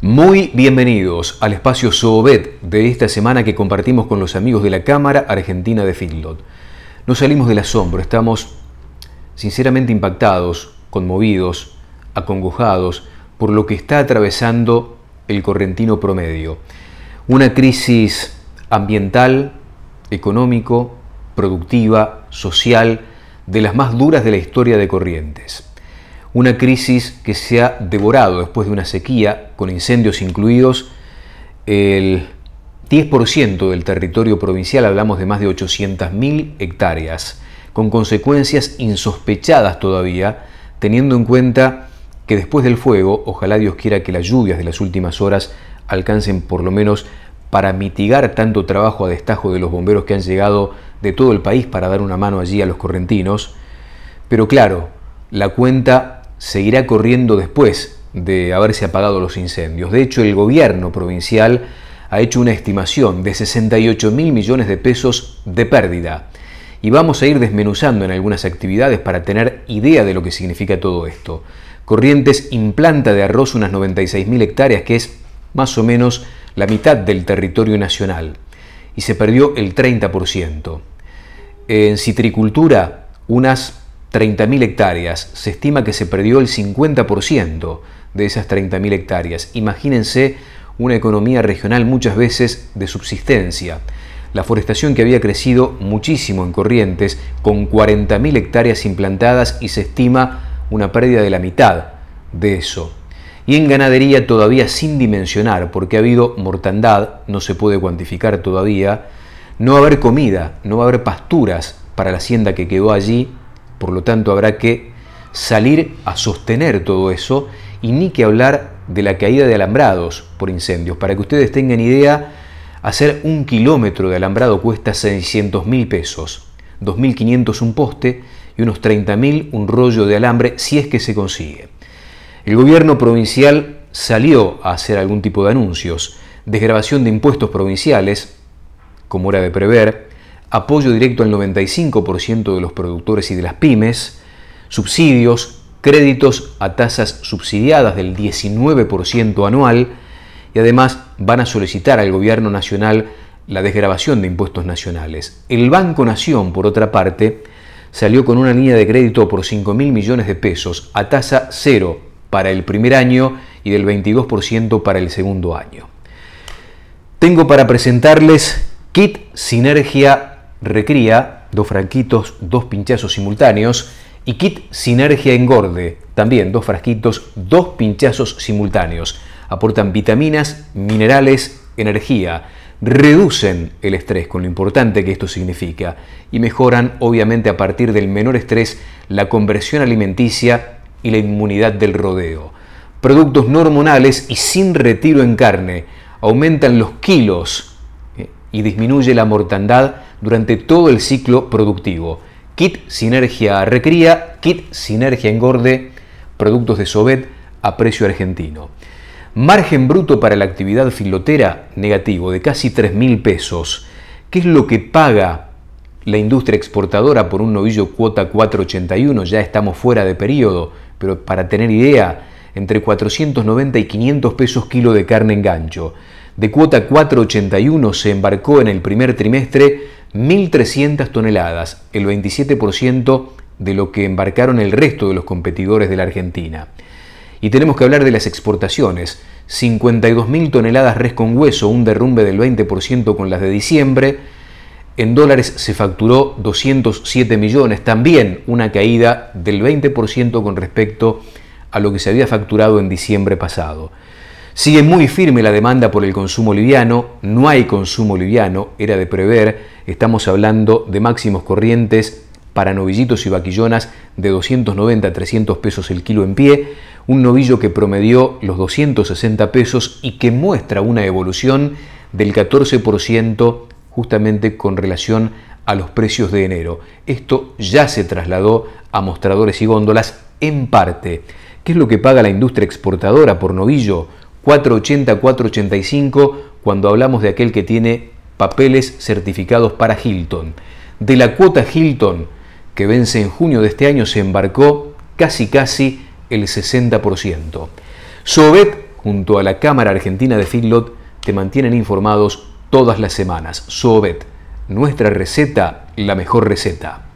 Muy bienvenidos al espacio SoBed de esta semana que compartimos con los amigos de la Cámara Argentina de Fitlot. No salimos del asombro, estamos sinceramente impactados, conmovidos, acongojados por lo que está atravesando el correntino promedio. Una crisis ambiental, económico, productiva, social, de las más duras de la historia de Corrientes una crisis que se ha devorado después de una sequía, con incendios incluidos, el 10% del territorio provincial, hablamos de más de 800.000 hectáreas, con consecuencias insospechadas todavía, teniendo en cuenta que después del fuego, ojalá Dios quiera que las lluvias de las últimas horas alcancen por lo menos para mitigar tanto trabajo a destajo de los bomberos que han llegado de todo el país para dar una mano allí a los correntinos. Pero claro, la cuenta seguirá corriendo después de haberse apagado los incendios. De hecho, el gobierno provincial ha hecho una estimación de 68 mil millones de pesos de pérdida. Y vamos a ir desmenuzando en algunas actividades para tener idea de lo que significa todo esto. Corrientes implanta de arroz unas 96 mil hectáreas, que es más o menos la mitad del territorio nacional. Y se perdió el 30%. En citricultura, unas 30.000 hectáreas. Se estima que se perdió el 50% de esas 30.000 hectáreas. Imagínense una economía regional muchas veces de subsistencia. La forestación que había crecido muchísimo en Corrientes, con 40.000 hectáreas implantadas y se estima una pérdida de la mitad de eso. Y en ganadería todavía sin dimensionar, porque ha habido mortandad, no se puede cuantificar todavía, no va a haber comida, no va a haber pasturas para la hacienda que quedó allí por lo tanto, habrá que salir a sostener todo eso y ni que hablar de la caída de alambrados por incendios. Para que ustedes tengan idea, hacer un kilómetro de alambrado cuesta 600 mil pesos, 2.500 un poste y unos 30.000 un rollo de alambre si es que se consigue. El gobierno provincial salió a hacer algún tipo de anuncios, desgrabación de impuestos provinciales, como era de prever, apoyo directo al 95% de los productores y de las pymes, subsidios, créditos a tasas subsidiadas del 19% anual y además van a solicitar al gobierno nacional la desgrabación de impuestos nacionales. El Banco Nación, por otra parte, salió con una línea de crédito por 5.000 millones de pesos a tasa cero para el primer año y del 22% para el segundo año. Tengo para presentarles Kit Sinergia recría, dos franquitos, dos pinchazos simultáneos, y kit sinergia engorde, también dos frasquitos, dos pinchazos simultáneos. Aportan vitaminas, minerales, energía, reducen el estrés con lo importante que esto significa y mejoran obviamente a partir del menor estrés la conversión alimenticia y la inmunidad del rodeo. Productos no hormonales y sin retiro en carne aumentan los kilos y disminuye la mortandad durante todo el ciclo productivo. Kit Sinergia Recría, Kit Sinergia Engorde, productos de Sobet a precio argentino. Margen bruto para la actividad filotera negativo de casi 3.000 pesos. ¿Qué es lo que paga la industria exportadora por un novillo cuota 481? Ya estamos fuera de periodo, pero para tener idea, entre 490 y 500 pesos kilo de carne en gancho de cuota 481 se embarcó en el primer trimestre 1.300 toneladas, el 27% de lo que embarcaron el resto de los competidores de la Argentina. Y tenemos que hablar de las exportaciones. 52.000 toneladas res con hueso, un derrumbe del 20% con las de diciembre. En dólares se facturó 207 millones, también una caída del 20% con respecto a lo que se había facturado en diciembre pasado. Sigue muy firme la demanda por el consumo liviano, no hay consumo liviano, era de prever, estamos hablando de máximos corrientes para novillitos y vaquillonas de 290 a 300 pesos el kilo en pie, un novillo que promedió los 260 pesos y que muestra una evolución del 14% justamente con relación a los precios de enero. Esto ya se trasladó a mostradores y góndolas en parte. ¿Qué es lo que paga la industria exportadora por novillo? 480, 485, cuando hablamos de aquel que tiene papeles certificados para Hilton. De la cuota Hilton, que vence en junio de este año, se embarcó casi casi el 60%. Sobet, junto a la Cámara Argentina de Finlot te mantienen informados todas las semanas. Sobet, nuestra receta, la mejor receta.